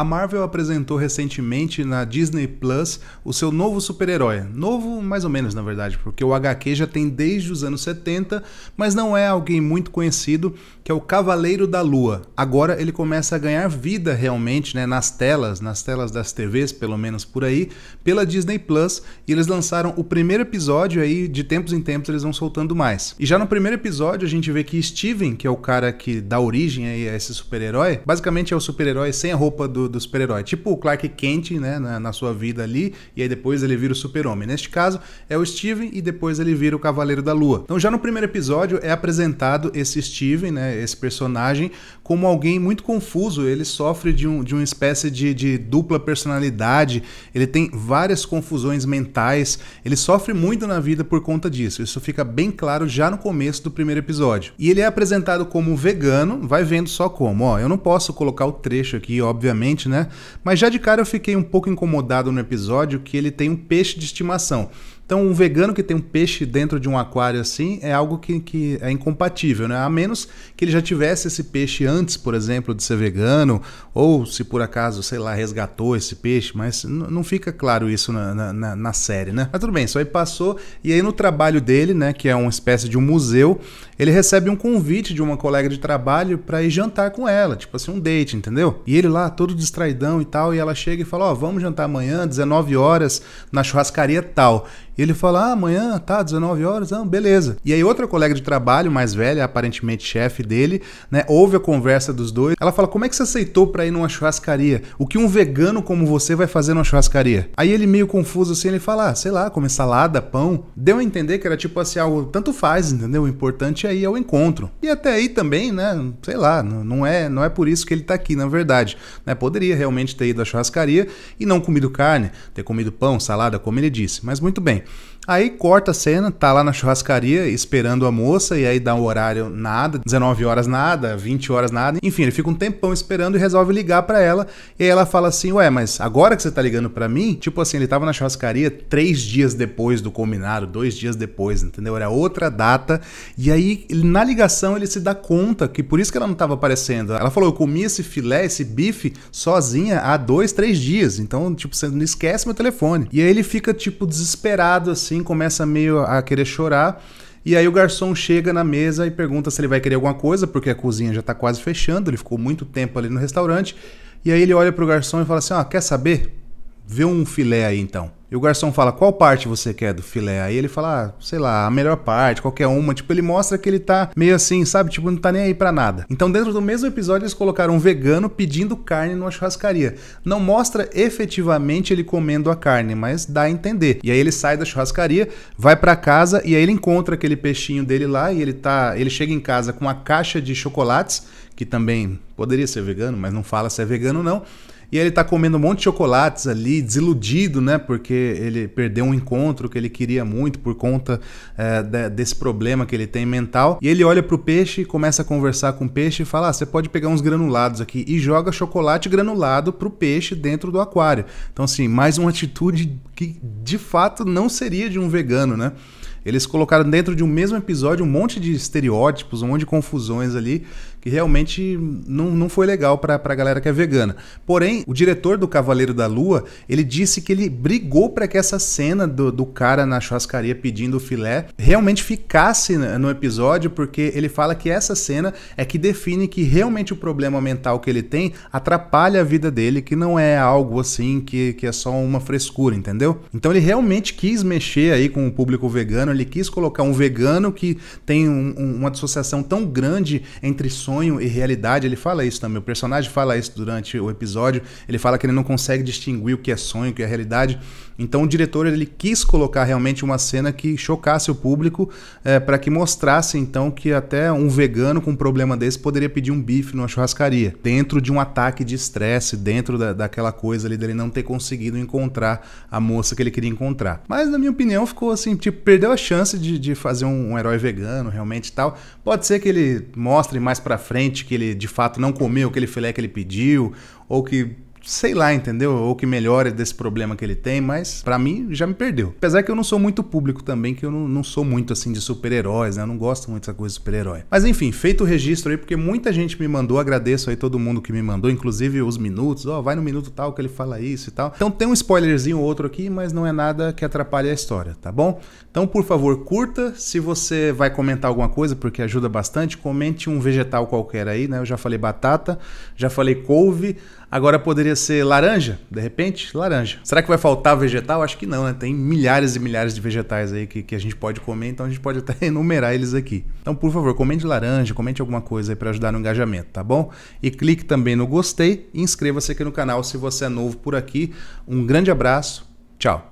A Marvel apresentou recentemente na Disney Plus o seu novo super-herói. Novo, mais ou menos, na verdade, porque o HQ já tem desde os anos 70, mas não é alguém muito conhecido, que é o Cavaleiro da Lua. Agora ele começa a ganhar vida realmente, né, nas telas, nas telas das TVs, pelo menos por aí, pela Disney Plus, e eles lançaram o primeiro episódio aí, de tempos em tempos eles vão soltando mais. E já no primeiro episódio a gente vê que Steven, que é o cara que dá origem aí a esse super-herói, basicamente é o super-herói sem a roupa do do super-herói. Tipo o Clark Kent, né, na, na, sua vida ali, e aí depois ele vira o super-homem. Neste caso, é o Steven e depois ele vira o Cavaleiro da Lua. Então já no primeiro episódio é apresentado esse Steven, né, esse personagem, como alguém muito confuso. Ele sofre de, um, de uma espécie de, de dupla personalidade, ele tem várias confusões mentais, ele sofre muito na vida por conta disso. Isso fica bem claro já no começo do primeiro episódio. E ele é apresentado como vegano, vai vendo só como. Ó, eu não posso colocar o trecho aqui, obviamente, né? Mas já de cara eu fiquei um pouco incomodado no episódio que ele tem um peixe de estimação. Então, um vegano que tem um peixe dentro de um aquário assim é algo que, que é incompatível, né? A menos que ele já tivesse esse peixe antes, por exemplo, de ser vegano, ou se por acaso, sei lá, resgatou esse peixe, mas não fica claro isso na, na, na, série, né? Mas tudo bem, isso aí passou, e aí no trabalho dele, né, que é uma espécie de um museu, ele recebe um convite de uma colega de trabalho para ir jantar com ela, tipo assim, um date, entendeu? E ele lá, todo distraidão e tal, e ela chega e fala: Ó, oh, vamos jantar amanhã, 19 horas, na churrascaria tal. E ele fala: ah, amanhã, tá, 19 horas, ah, beleza. E aí, outra colega de trabalho, mais velha, aparentemente chefe dele, né, ouve a conversa dos dois. Ela fala: como é que você aceitou pra ir numa churrascaria? O que um vegano como você vai fazer numa churrascaria? Aí ele, meio confuso assim, ele fala: ah, sei lá, comer salada, pão. Deu a entender que era tipo assim, algo tanto faz, entendeu? O importante aí é o encontro. E até aí também, né, sei lá, não é, não é por isso que ele tá aqui, na verdade. Né, poderia realmente ter ido à churrascaria e não comido carne, ter comido pão, salada, como ele disse. Mas muito bem. Aí corta a cena, tá lá na churrascaria esperando a moça, e aí dá um horário nada, 19 horas nada, 20 horas nada, enfim, ele fica um tempão esperando e resolve ligar para ela. E aí ela fala assim: Ué, mas agora que você tá ligando para mim, tipo assim, ele tava na churrascaria três dias depois do combinado, dois dias depois, entendeu? Era outra data. E aí na ligação ele se dá conta que por isso que ela não tava aparecendo. Ela falou: Eu comi esse filé, esse bife sozinha há dois, três dias, então, tipo, você não esquece meu telefone. E aí ele fica, tipo, desesperado assim, começa meio a querer chorar. E aí o garçom chega na mesa e pergunta se ele vai querer alguma coisa, porque a cozinha já está quase fechando, ele ficou muito tempo ali no restaurante. E aí ele olha pro garçom e fala assim: "Ah, quer saber? vê um filé aí então. E o garçom fala, qual parte você quer do filé? Aí ele fala, ah, sei lá, a melhor parte, qualquer uma. Tipo, ele mostra que ele tá meio assim, sabe? Tipo, não tá nem aí pra nada. Então, dentro do mesmo episódio, eles colocaram um vegano pedindo carne numa churrascaria. Não mostra efetivamente ele comendo a carne, mas dá a entender. E aí ele sai da churrascaria, vai para casa e aí ele encontra aquele peixinho dele lá e ele tá. Ele chega em casa com uma caixa de chocolates, que também poderia ser vegano, mas não fala se é vegano ou não. E ele tá comendo um monte de chocolates ali, desiludido, né? Porque ele perdeu um encontro que ele queria muito por conta é, de, desse problema que ele tem mental. E ele olha pro peixe, começa a conversar com o peixe e fala: ah, você pode pegar uns granulados aqui. E joga chocolate granulado pro peixe dentro do aquário. Então, assim, mais uma atitude que de fato não seria de um vegano, né? Eles colocaram dentro de um mesmo episódio um monte de estereótipos, um monte de confusões ali, que realmente não, não foi legal pra, a galera que é vegana. Porém, o diretor do Cavaleiro da Lua, ele disse que ele brigou para que essa cena do, do cara na churrascaria pedindo o filé realmente ficasse no episódio, porque ele fala que essa cena é que define que realmente o problema mental que ele tem atrapalha a vida dele, que não é algo assim que, que é só uma frescura, entendeu? Então ele realmente quis mexer aí com o público vegano vegano, ele quis colocar um vegano que tem um, um, uma dissociação tão grande entre sonho e realidade. Ele fala isso também. O personagem fala isso durante o episódio. Ele fala que ele não consegue distinguir o que é sonho, o que é realidade. Então o diretor ele quis colocar realmente uma cena que chocasse o público é, eh, para que mostrasse então que até um vegano com um problema desse poderia pedir um bife numa churrascaria, dentro de um ataque de estresse, dentro da, daquela coisa ali dele não ter conseguido encontrar a moça que ele queria encontrar. Mas na minha opinião ficou assim, tipo, perdeu a chance de, de fazer um, um, herói vegano realmente e tal. Pode ser que ele mostre mais pra frente que ele de fato não comeu aquele filé que ele pediu, ou que sei lá, entendeu? Ou que melhore desse problema que ele tem, mas para mim já me perdeu. Apesar que eu não sou muito público também, que eu não, não sou muito assim de super-heróis, né? Eu não gosto muito dessa coisa de super-herói. Mas enfim, feito o registro aí, porque muita gente me mandou, agradeço aí todo mundo que me mandou, inclusive os minutos, ó, oh, vai no minuto tal que ele fala isso e tal. Então tem um spoilerzinho ou outro aqui, mas não é nada que atrapalhe a história, tá bom? Então, por favor, curta. Se você vai comentar alguma coisa, porque ajuda bastante, comente um vegetal qualquer aí, né? Eu já falei batata, já falei couve, Agora poderia ser laranja, de repente, laranja. Será que vai faltar vegetal? Acho que não, né? Tem milhares e milhares de vegetais aí que, que a gente pode comer, então a gente pode até enumerar eles aqui. Então, por favor, comente laranja, comente alguma coisa aí para ajudar no engajamento, tá bom? E clique também no gostei e inscreva-se aqui no canal se você é novo por aqui. Um grande abraço, tchau!